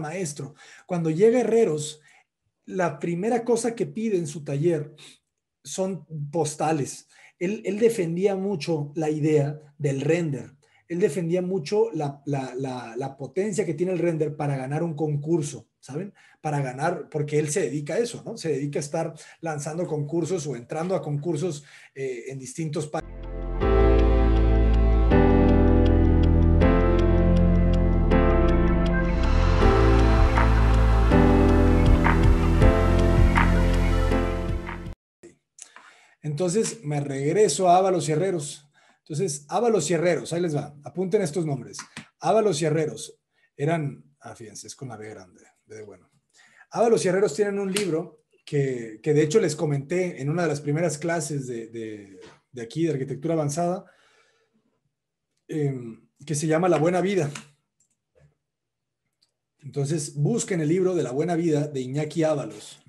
maestro. Cuando llega Herreros, la primera cosa que pide en su taller son postales. Él, defendía mucho la idea del render. Él defendía mucho la, potencia que tiene el render para ganar un concurso, ¿saben? Para ganar, porque él se dedica a eso, ¿no? Se dedica a estar lanzando concursos o entrando a concursos eh, en distintos países. entonces me regreso a Ábalos y Herreros. Entonces, Ábalos y Herreros, ahí les va, apunten estos nombres. Ábalos y Herreros eran, ah, fíjense, es con la B grande, de bueno. Ábalos y Herreros tienen un libro que, de hecho les comenté en una de las primeras clases de, aquí, de arquitectura avanzada, em, que se llama La Buena Vida. Entonces, busquen el libro de La Buena Vida de Iñaki Ábalos.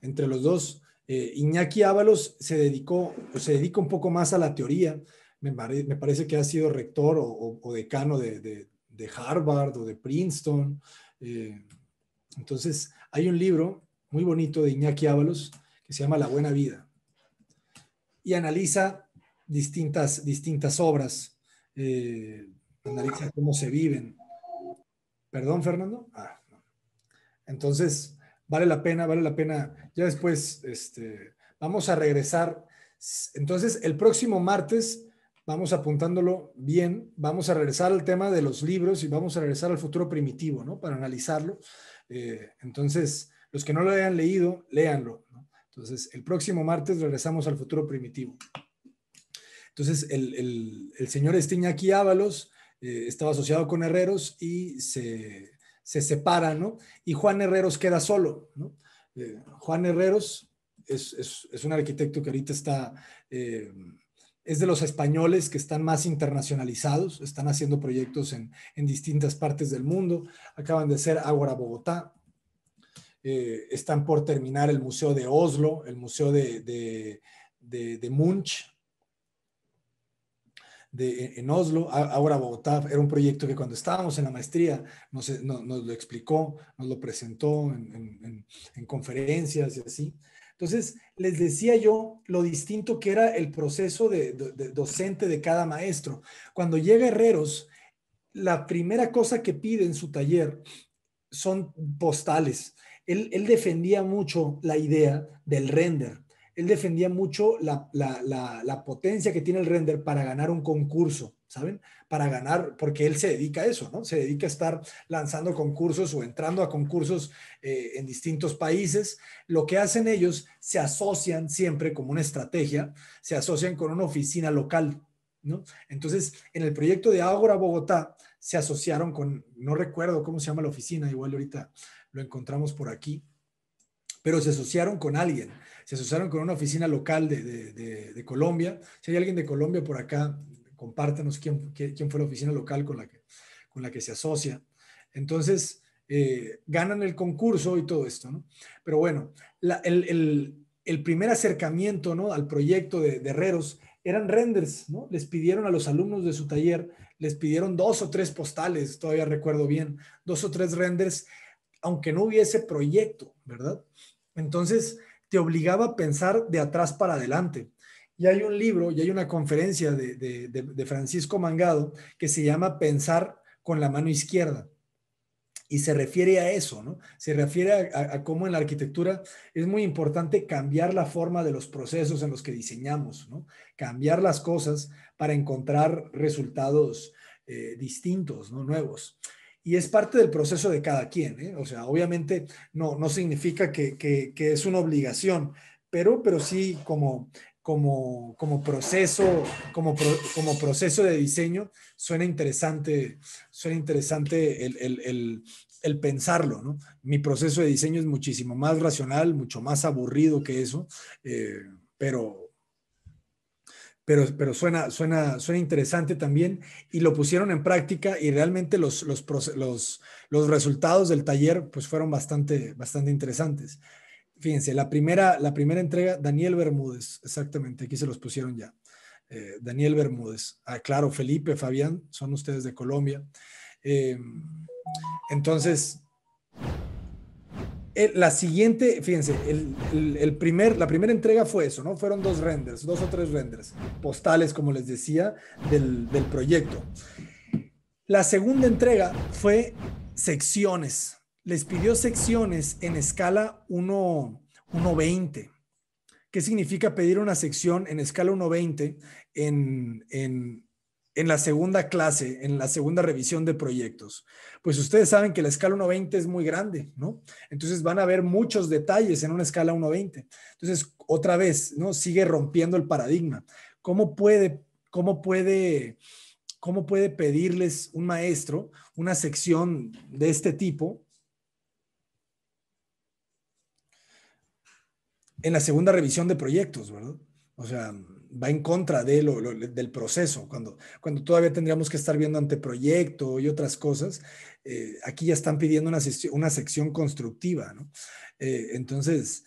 Entre los dos eh, Iñaki Ábalos se dedicó, pues, se dedica un poco más a la teoría. Me, parece que ha sido rector o, decano de, Harvard o de Princeton. Eh, entonces, hay un libro muy bonito de Iñaki Ábalos que se llama La Buena Vida y analiza distintas, distintas obras, eh, analiza cómo se viven. ¿Perdón, Fernando? Ah, Entonces, vale la pena, vale la pena. Ya después este, vamos a regresar. Entonces, el próximo martes, vamos apuntándolo bien, vamos a regresar al tema de los libros y vamos a regresar al futuro primitivo, ¿no? Para analizarlo. Eh, entonces, los que no lo hayan leído, léanlo. Entonces, el próximo martes regresamos al futuro primitivo. Entonces, el, el, señor Estiñaki Ábalos eh, estaba asociado con Herreros y se se separan, ¿no? Y Juan Herreros queda solo, ¿no? Eh, Juan Herreros es, un arquitecto que ahorita está, eh, es de los españoles que están más internacionalizados, están haciendo proyectos en, distintas partes del mundo, acaban de ser Águara Bogotá, eh, están por terminar el Museo de Oslo, el Museo de, de Munch, de, en Oslo, ahora Bogotá, era un proyecto que cuando estábamos en la maestría nos, eh, nos, nos lo explicó, nos lo presentó en, conferencias y así. Entonces, les decía yo lo distinto que era el proceso docente de cada maestro. Cuando llega Herreros, la primera cosa que pide en su taller son postales. él defendía mucho la idea del render él defendía mucho la, potencia que tiene el render para ganar un concurso, ¿saben? Para ganar, porque él se dedica a eso, ¿no? Se dedica a estar lanzando concursos o entrando a concursos eh, en distintos países. Lo que hacen ellos, se asocian siempre como una estrategia, se asocian con una oficina local, ¿no? Entonces, en el proyecto de Ágora Bogotá, se asociaron con, no recuerdo cómo se llama la oficina, igual ahorita lo encontramos por aquí, pero se asociaron con alguien se asociaron con una oficina local de, Colombia. Si hay alguien de Colombia por acá, compártenos quién, fue la oficina local con la que, con la que se asocia. Entonces, eh, ganan el concurso y todo esto, ¿no? Pero bueno, el, primer acercamiento ¿no? al proyecto de, de Herreros eran renders, ¿no? Les pidieron a los alumnos de su taller, les pidieron dos o tres postales, todavía recuerdo bien, dos o tres renders, aunque no hubiese proyecto, ¿verdad? Entonces, te obligaba a pensar de atrás para adelante. Y hay un libro y hay una conferencia de, Francisco Mangado que se llama Pensar con la mano izquierda y se refiere a eso, ¿no? Se refiere a, cómo en la arquitectura es muy importante cambiar la forma de los procesos en los que diseñamos, ¿no? Cambiar las cosas para encontrar resultados eh, distintos, ¿no? Nuevos y es parte del proceso de cada quien. ¿eh? O sea, obviamente no, no significa que, es una obligación, pero, pero sí como, como, como proceso, como, como proceso de diseño, suena interesante, suena interesante el, el, pensarlo. ¿no? Mi proceso de diseño es muchísimo más racional, mucho más aburrido que eso, eh, pero pero, pero suena, suena, suena interesante también y lo pusieron en práctica y realmente los, los, los, los resultados del taller pues fueron bastante, bastante interesantes. Fíjense, la primera, la primera entrega, Daniel Bermúdez, exactamente, aquí se los pusieron ya. Eh, Daniel Bermúdez, ah, claro, Felipe, Fabián, son ustedes de Colombia. Eh, entonces, la siguiente, fíjense, el, primer, la primera entrega fue eso, ¿no? Fueron dos renders, dos o tres renders, postales, como les decía, del, proyecto. La segunda entrega fue secciones. Les pidió secciones en escala 1.20. ¿Qué significa pedir una sección en escala 1.20 en, en, en la segunda clase, en la segunda revisión de proyectos? Pues ustedes saben que la escala 1.20 es muy grande, ¿no? Entonces van a ver muchos detalles en una escala 1.20. Entonces, otra vez, ¿no? Sigue rompiendo el paradigma. ¿Cómo puede, cómo puede, cómo puede pedirles un maestro una sección de este tipo en la segunda revisión de proyectos, ¿verdad? O sea, va en contra de lo, del proceso, cuando, cuando todavía tendríamos que estar viendo anteproyecto y otras cosas, eh, aquí ya están pidiendo una, sección constructiva, ¿no? Eh, entonces,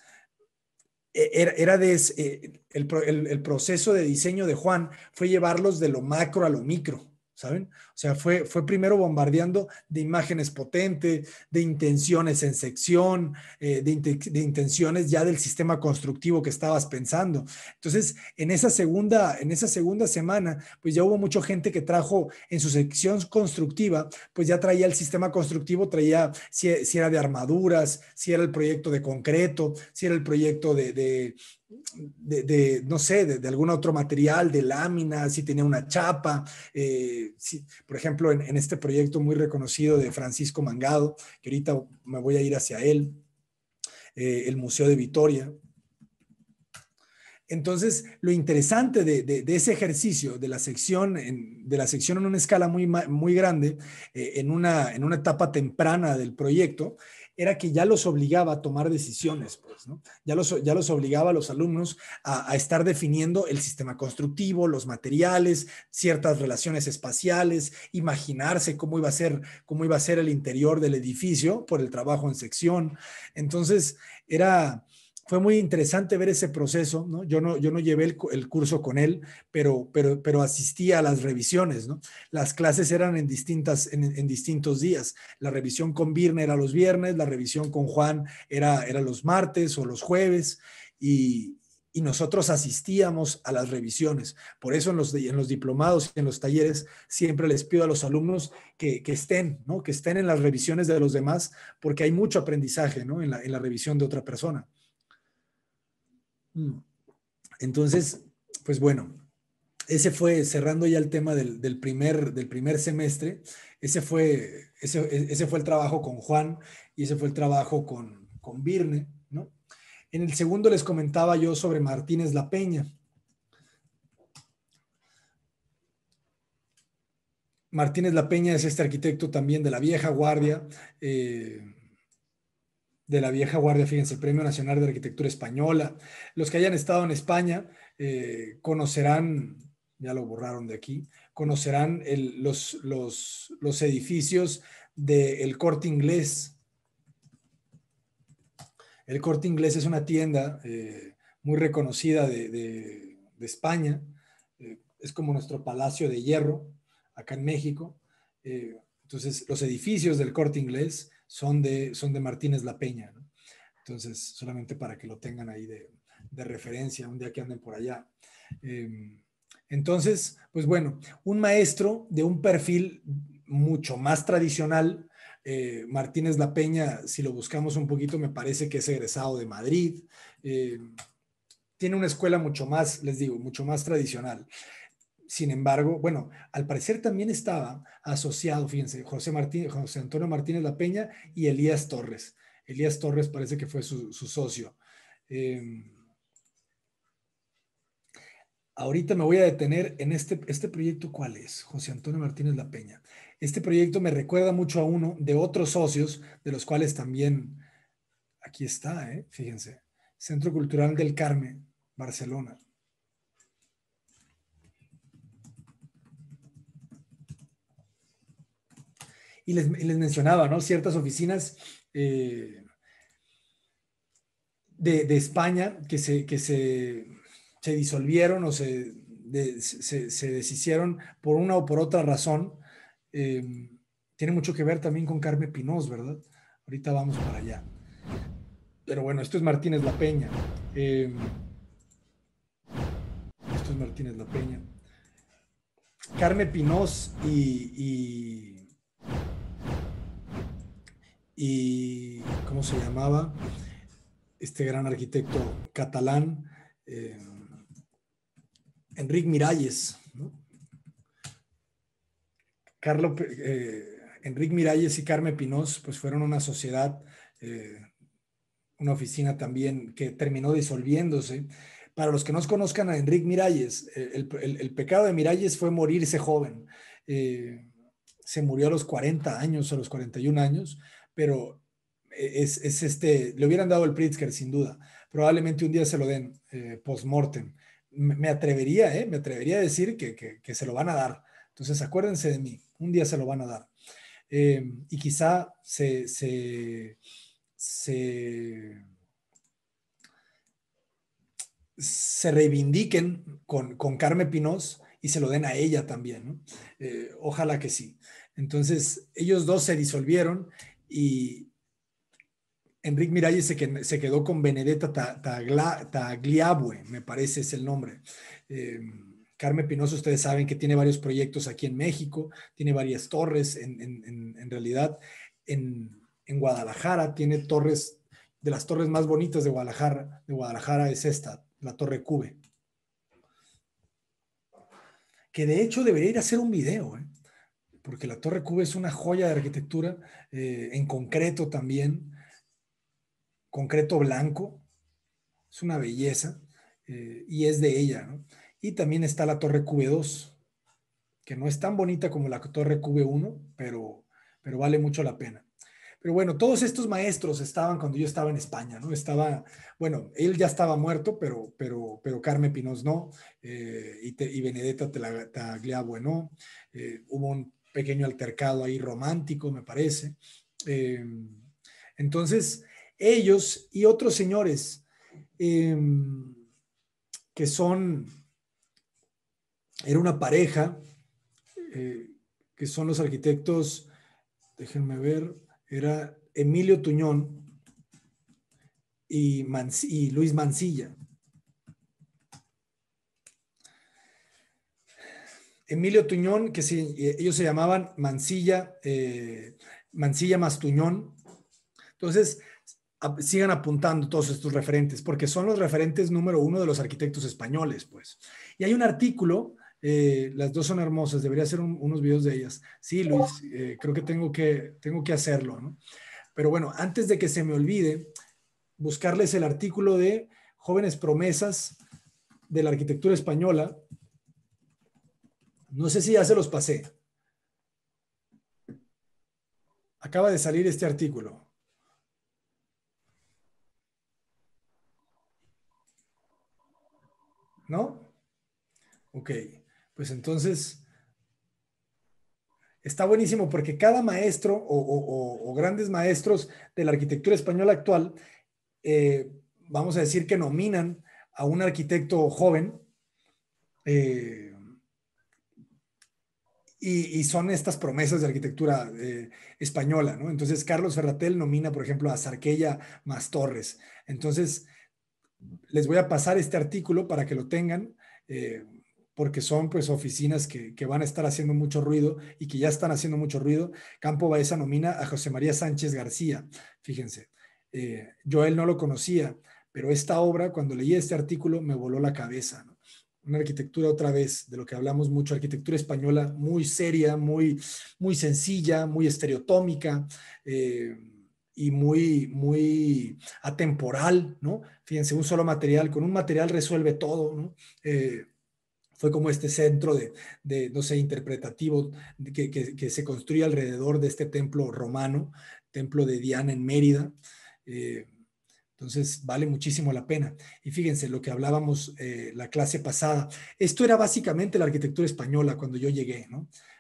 e-, era, de, eh, el proceso de diseño de Juan fue llevarlos de lo macro a lo micro ¿saben? O sea, fue, fue primero bombardeando de imágenes potentes, de intenciones en sección, eh, de, intenciones ya del sistema constructivo que estabas pensando. Entonces, en esa, segunda, en esa segunda semana, pues ya hubo mucha gente que trajo en su sección constructiva, pues ya traía el sistema constructivo, traía si, era de armaduras, si era el proyecto de concreto, si era el proyecto de de, no sé, de, algún otro material, de lámina, si tenía una chapa. Eh, por ejemplo, en, este proyecto muy reconocido de Francisco Mangado, que ahorita me voy a ir hacia él, eh, el Museo de Vitoria. Entonces, lo interesante de, ese ejercicio, de la sección en, de la sección en una escala muy, muy grande, eh, en, una, en una etapa temprana del proyecto, era que ya los obligaba a tomar decisiones, pues, ¿no? Ya los, ya los obligaba a los alumnos a, estar definiendo el sistema constructivo, los materiales, ciertas relaciones espaciales, imaginarse cómo iba a ser, cómo iba a ser el interior del edificio por el trabajo en sección. Entonces, era fue muy interesante ver ese proceso, ¿no? Yo no, yo no llevé el, curso con él, pero, pero, pero asistí a las revisiones, ¿no? Las clases eran en, distintas, en, distintos días. La revisión con Virne era los viernes, la revisión con Juan era, era los martes o los jueves, y, nosotros asistíamos a las revisiones. Por eso en los, en los diplomados y en los talleres siempre les pido a los alumnos que, estén, ¿no? Que estén en las revisiones de los demás, porque hay mucho aprendizaje, ¿no? en la revisión de otra persona. Mm. Entonces, pues bueno, ese fue, cerrando ya el tema del, primer, del primer semestre, ese fue, ese, fue el trabajo con Juan y ese fue el trabajo con, con Virne, ¿no? En el segundo les comentaba yo sobre Martínez La Peña. Martínez La Peña es este arquitecto también de la vieja guardia, eh, de la vieja guardia, fíjense, el Premio Nacional de Arquitectura Española. Los que hayan estado en España eh, conocerán, ya lo borraron de aquí, conocerán los, edificios del corte inglés. El corte inglés es una tienda eh, muy reconocida de, España, eh, es como nuestro palacio de hierro acá en México. entonces, los edificios del corte inglés son de, Martínez La Peña. Entonces, solamente para que lo tengan ahí de, referencia un día que anden por allá. Em, entonces, pues bueno, un maestro de un perfil mucho más tradicional, eh, Martínez La Peña, si lo buscamos un poquito, me parece que es egresado de Madrid. Em, tiene una escuela mucho más, les digo, mucho más tradicional. Sin embargo, bueno, al parecer también estaba asociado, fíjense, José, Antonio Martínez La Peña y Elías Torres. Elías Torres parece que fue su, socio. Em, ahorita me voy a detener en este, este, proyecto, ¿cuál es? José Antonio Martínez La Peña. Este proyecto me recuerda mucho a uno de otros socios, de los cuales también, aquí está, ¿eh? fíjense, Centro Cultural del Carmen, Barcelona. y les, mencionaba, ¿no? Ciertas oficinas eh, de, España que se, que se, disolvieron o se, se, se, deshicieron por una o por otra razón. Eh, tiene mucho que ver también con Carmen Pinós, ¿verdad? Ahorita vamos para allá. Pero bueno, esto es Martínez La Peña. Eh, esto es Martínez La Peña. Carmen Pinós y y, ¿cómo se llamaba? Este gran arquitecto catalán, eh, Enrique Miralles, ¿no? Eh, Enrique Miralles y Carmen Pinós, pues fueron una sociedad, eh, una oficina también que terminó disolviéndose. Para los que no conozcan a Enrique Miralles, el, pecado de Miralles fue morirse joven. se murió a los 40 años, a los 41 años, pero e, es, este, le hubieran dado el Pritzker sin duda. Probablemente un día se lo den eh, post-mortem. Me atrevería, eh, me atrevería a decir que, se lo van a dar. Entonces acuérdense de mí, un día se lo van a dar. Em, y quizá se, se, reivindiquen con, con Carmen Pinoz y se lo den a ella también. Eh, ojalá que sí. Entonces, ellos dos se disolvieron y Enrique Miralles se, quedó con Benedetta Tagliabue, me parece es el nombre. Eh, Carmen Pinosa, ustedes saben que tiene varios proyectos aquí en México, tiene varias torres en, realidad en, Guadalajara, tiene torres, de las torres más bonitas de Guadalajara, de Guadalajara es esta, la Torre Cube. Que de hecho debería ir a hacer un video, ¿eh? porque la Torre Q es una joya de arquitectura, eh, en concreto también, concreto blanco, es una belleza eh, y es de ella. ¿no? Y también está la Torre Q 2 que no es tan bonita como la Torre Q 1 pero, pero vale mucho la pena. Pero bueno, todos estos maestros estaban cuando yo estaba en España, ¿no? Estaba, bueno, él ya estaba muerto, pero, pero, pero Carmen Pinos no, eh, y, te, y, Benedetta Tagliabue no. hubo un pequeño altercado ahí romántico, me parece. Eh, entonces, ellos y otros señores eh, que son, era una pareja, eh, que son los arquitectos, déjenme ver, era Emilio Tuñón y, y Luis Mancilla. Emilio Tuñón, que eh, ellos se llamaban Mancilla, eh, Mancilla más Entonces, sigan apuntando todos estos referentes, porque son los referentes número uno de los arquitectos españoles, pues. Y hay un artículo, eh, las dos son hermosas, debería hacer unos videos de ellas. Sí, Luis, eh, creo que tengo que, tengo que hacerlo, ¿no? Pero bueno, antes de que se me olvide, buscarles el artículo de Jóvenes Promesas de la Arquitectura Española, no sé si ya se los pasé. Acaba de salir este artículo. ¿No? Ok, pues entonces está buenísimo porque cada maestro o, grandes maestros de la arquitectura española actual, eh, vamos a decir que nominan a un arquitecto joven, eh, y, son estas promesas de arquitectura eh, española, ¿no? Entonces, Carlos Ferratel nomina, por ejemplo, a Zarquella más Torres. Entonces, les voy a pasar este artículo para que lo tengan, eh, porque son pues oficinas que, van a estar haciendo mucho ruido y que ya están haciendo mucho ruido. Campo Baeza nomina a José María Sánchez García, fíjense. Eh, yo él no lo conocía, pero esta obra, cuando leí este artículo, me voló la cabeza, ¿no? una arquitectura otra vez de lo que hablamos mucho, arquitectura española muy seria, muy, muy sencilla, muy estereotómica eh, y muy, muy atemporal, ¿no? Fíjense, un solo material, con un material resuelve todo, ¿no? Eh, fue como este centro de, de no interpretativo que, se construye alrededor de este templo romano, templo de Diana en Mérida. Eh, entonces, vale muchísimo la pena. Y fíjense lo que hablábamos eh, la clase pasada. Esto era básicamente la arquitectura española cuando yo llegué, ¿no?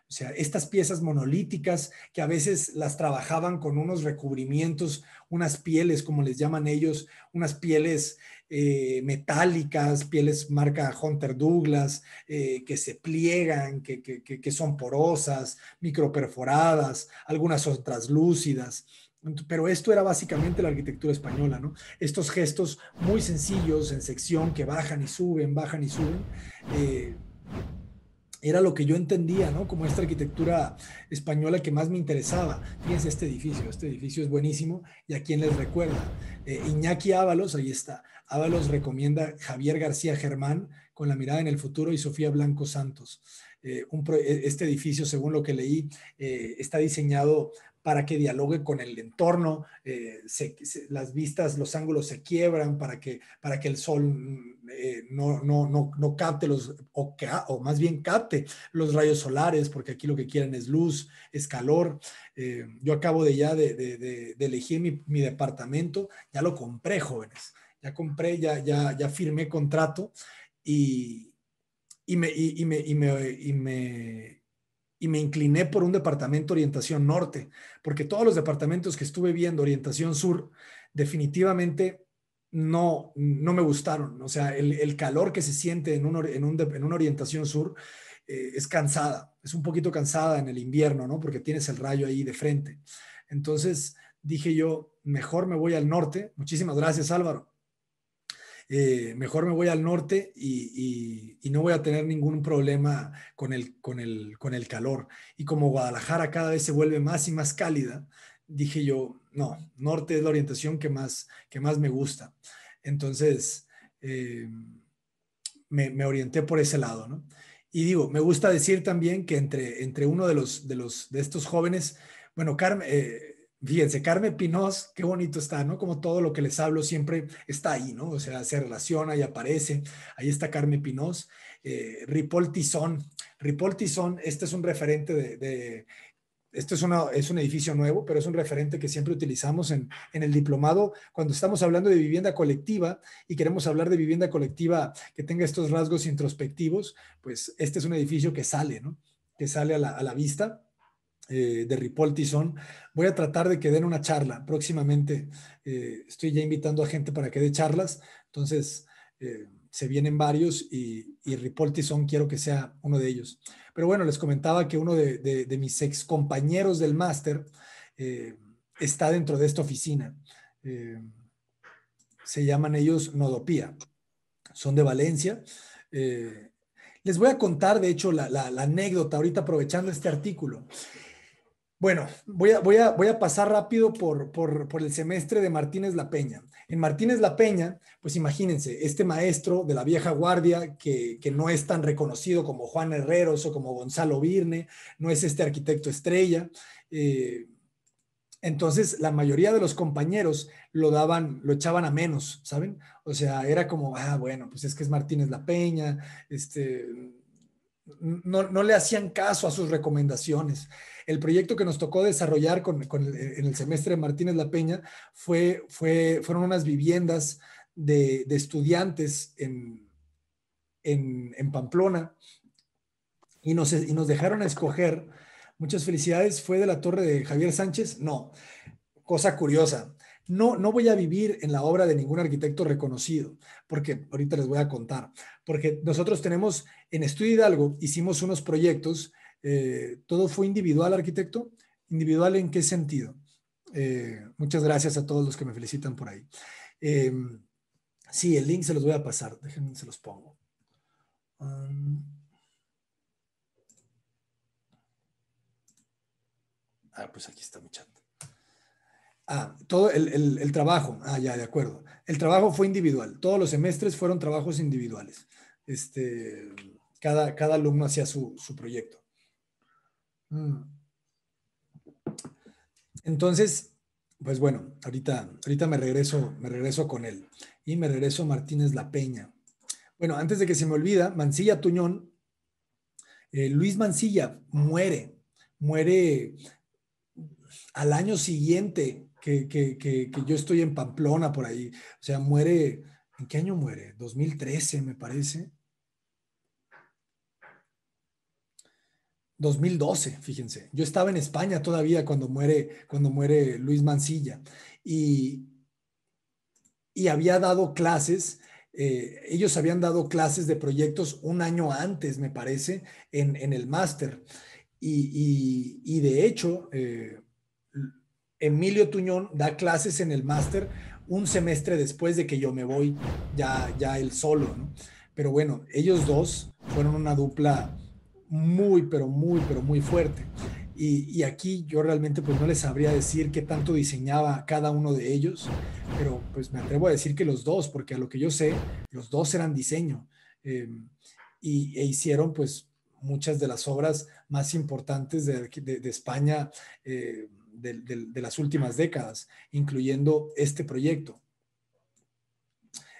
O sea, estas piezas monolíticas que a veces las trabajaban con unos recubrimientos, unas pieles, como les llaman ellos, unas pieles eh, metálicas, pieles marca Hunter Douglas, eh, que se pliegan, que, son porosas, microperforadas, algunas son lúcidas, pero esto era básicamente la arquitectura española, ¿no? Estos gestos muy sencillos en sección que bajan y suben, bajan y suben, eh, era lo que yo entendía, ¿no? Como esta arquitectura española que más me interesaba. Fíjense este edificio, este edificio es buenísimo y a quién les recuerda. Eh, Iñaki Ábalos, ahí está. Ábalos recomienda Javier García Germán con la mirada en el futuro y Sofía Blanco Santos. Eh, e, este edificio, según lo que leí, está diseñado para que dialogue con el entorno, eh, las vistas, los ángulos se quiebran para que, para que el sol mm, eh, no, no, no, no, capte los, o, o, más bien capte los rayos solares, porque aquí lo que quieren es luz, es calor. Eh, yo acabo de ya de, de, elegir mi, mi, departamento, ya lo compré, jóvenes, ya compré, ya, ya, ya firmé contrato y, me, y me, y me, y me y me incliné por un departamento orientación norte, porque todos los departamentos que estuve viendo orientación sur definitivamente no, no me gustaron. O sea, el, calor que se siente en, un, en, un, en una orientación sur eh, es cansada, es un poquito cansada en el invierno, ¿no? Porque tienes el rayo ahí de frente. Entonces dije yo, mejor me voy al norte. Muchísimas gracias, Álvaro. Eh, mejor me voy al norte y, no voy a tener ningún problema con el, calor. Y como Guadalajara cada vez se vuelve más y más cálida, dije yo, no, norte es la orientación que más, me gusta. Entonces, eh, me, orienté por ese lado, ¿no? Y digo, me gusta decir también que entre, uno de los, de estos jóvenes, bueno, Carmen, eh, Fíjense, Carmen Pinós, qué bonito está, ¿no? Como todo lo que les hablo siempre está ahí, ¿no? O sea, se relaciona y aparece. Ahí está Carmen Pinós. Eh, Ripoll Tizón. Ripoll Tizón, este es un referente de, este es, una, es, un edificio nuevo, pero es un referente que siempre utilizamos en, el diplomado cuando estamos hablando de vivienda colectiva y queremos hablar de vivienda colectiva que tenga estos rasgos introspectivos, pues este es un edificio que sale, ¿no? Que sale a la, a la vista eh, de Ripoll Tizón. Voy a tratar de que den una charla próximamente. Eh, estoy ya invitando a gente para que dé charlas. Entonces, eh, se vienen varios y, y Ripoll Tizón quiero que sea uno de ellos. Pero bueno, les comentaba que uno de, mis ex compañeros del máster está dentro de esta oficina. se llaman ellos Nodopía. Son de Valencia. les voy a contar, de hecho, la, la anécdota ahorita aprovechando este artículo. Bueno, voy a, pasar rápido por, el semestre de Martínez La Peña. En Martínez La Peña, pues imagínense, este maestro de la vieja guardia, que, no es tan reconocido como Juan Herreros o como Gonzalo Virne, no es este arquitecto estrella. Eh, entonces, la mayoría de los compañeros lo daban, lo echaban a menos, ¿saben? O sea, era como, ah, bueno, pues es que es Martínez La Peña, este, no le hacían caso a sus recomendaciones. El proyecto que nos tocó desarrollar eh, en el semestre de Martínez La Peña fue, fue, fueron unas viviendas de, estudiantes en, Pamplona y nos, nos dejaron escoger. Muchas felicidades. ¿Fue de la torre de Javier Sánchez? No. Cosa curiosa. No, no, voy a vivir en la obra de ningún arquitecto reconocido, porque ahorita les voy a contar, porque nosotros tenemos en Estudio Hidalgo, hicimos unos proyectos eh, todo fue individual, arquitecto. ¿Individual en qué sentido? Eh, muchas gracias a todos los que me felicitan por ahí. Em, sí, el link se los voy a pasar, déjenme, se los pongo. Um, ah, pues aquí está mi chat. Ah, todo el, trabajo. Ah, ya, de acuerdo. El trabajo fue individual. Todos los semestres fueron trabajos individuales. Este, cada, cada alumno hacía su proyecto. Mm. Entonces, pues bueno, ahorita, ahorita me regreso, me regreso con él. Y me regreso Martínez La Peña. Bueno, antes de que se me olvida, Mancilla Tuñón, eh, Luis Mancilla muere, muere al año siguiente que, que, yo estoy en Pamplona por ahí. O sea, muere, ¿en qué año muere? 2013, me parece. 2012, fíjense. Yo estaba en España todavía cuando muere, cuando muere Luis Mancilla y, y había dado clases. Eh, ellos habían dado clases de proyectos un año antes, me parece, en, el máster. Y, de hecho, eh, Emilio Tuñón da clases en el máster un semestre después de que yo me voy, ya, ya él solo, ¿no? Pero bueno, ellos dos fueron una dupla muy, pero muy, pero muy fuerte. Y, y, aquí yo realmente pues no les sabría decir qué tanto diseñaba cada uno de ellos, pero pues me atrevo a decir que los dos, porque a lo que yo sé, los dos eran diseño em, y, e hicieron pues muchas de las obras más importantes de, España eh, de, las últimas décadas, incluyendo este proyecto.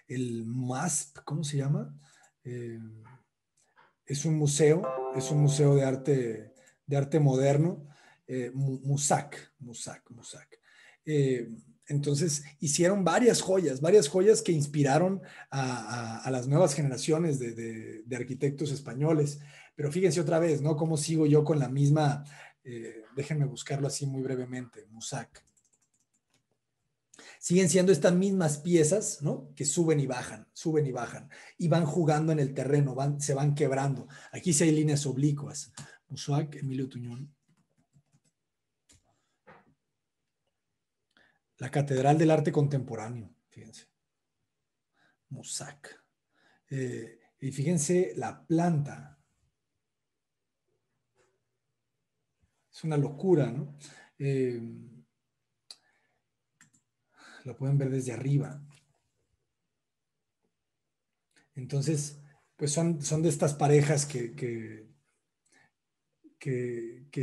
El MASP, ¿cómo se llama? Eh, es un museo, es un museo de arte, de arte moderno, eh, Musac, Musac, Musac. Eh, entonces hicieron varias joyas, varias joyas que inspiraron a, las nuevas generaciones de, arquitectos españoles. Pero fíjense otra vez, ¿no? ¿Cómo sigo yo con la misma, eh, déjenme buscarlo así muy brevemente, Musac siguen siendo estas mismas piezas, ¿no? Que suben y bajan, suben y bajan, y van jugando en el terreno, se van quebrando. Aquí sí hay líneas oblicuas. Musac, Emilio Tuñón. La Catedral del Arte Contemporáneo, fíjense. Musac. Eh, y fíjense la planta. Es una locura, ¿no? Eh, lo pueden ver desde arriba. Entonces, pues son, de estas parejas que, que,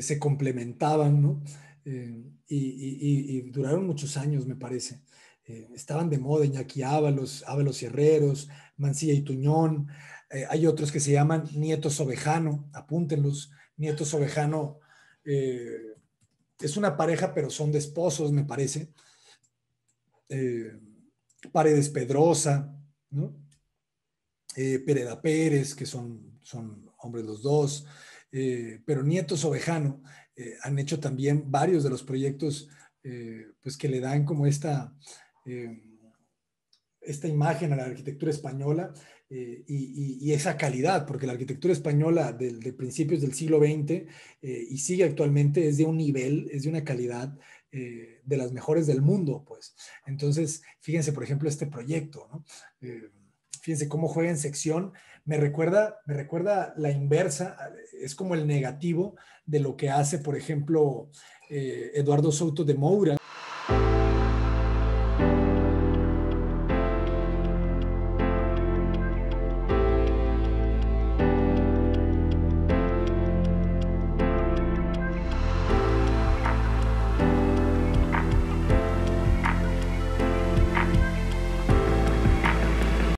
se complementaban, ¿no? Eh, y, duraron muchos años, me parece. Eh, estaban de moda Iñaki Ábalos, Ábalos Herreros, Mancilla y Tuñón. Eh, hay otros que se llaman Nieto Ovejano, apúntenlos. Nietos Ovejano es una pareja, pero son de esposos, me parece. Eh, Paredes Pedrosa, eh, Pereda Pérez, que son, son hombres los dos, eh, pero Nieto Sobejano han hecho también varios de los proyectos pues que le dan como esta, esta imagen a la arquitectura española y, esa calidad, porque la arquitectura española de, de principios del siglo XX y sigue actualmente es de un nivel, es de una calidad eh, de las mejores del mundo, pues. Entonces, fíjense, por ejemplo, este proyecto, ¿no? Eh, fíjense cómo juega en sección, me recuerda, me recuerda la inversa, es como el negativo de lo que hace, por ejemplo, eh, Eduardo Souto de Moura.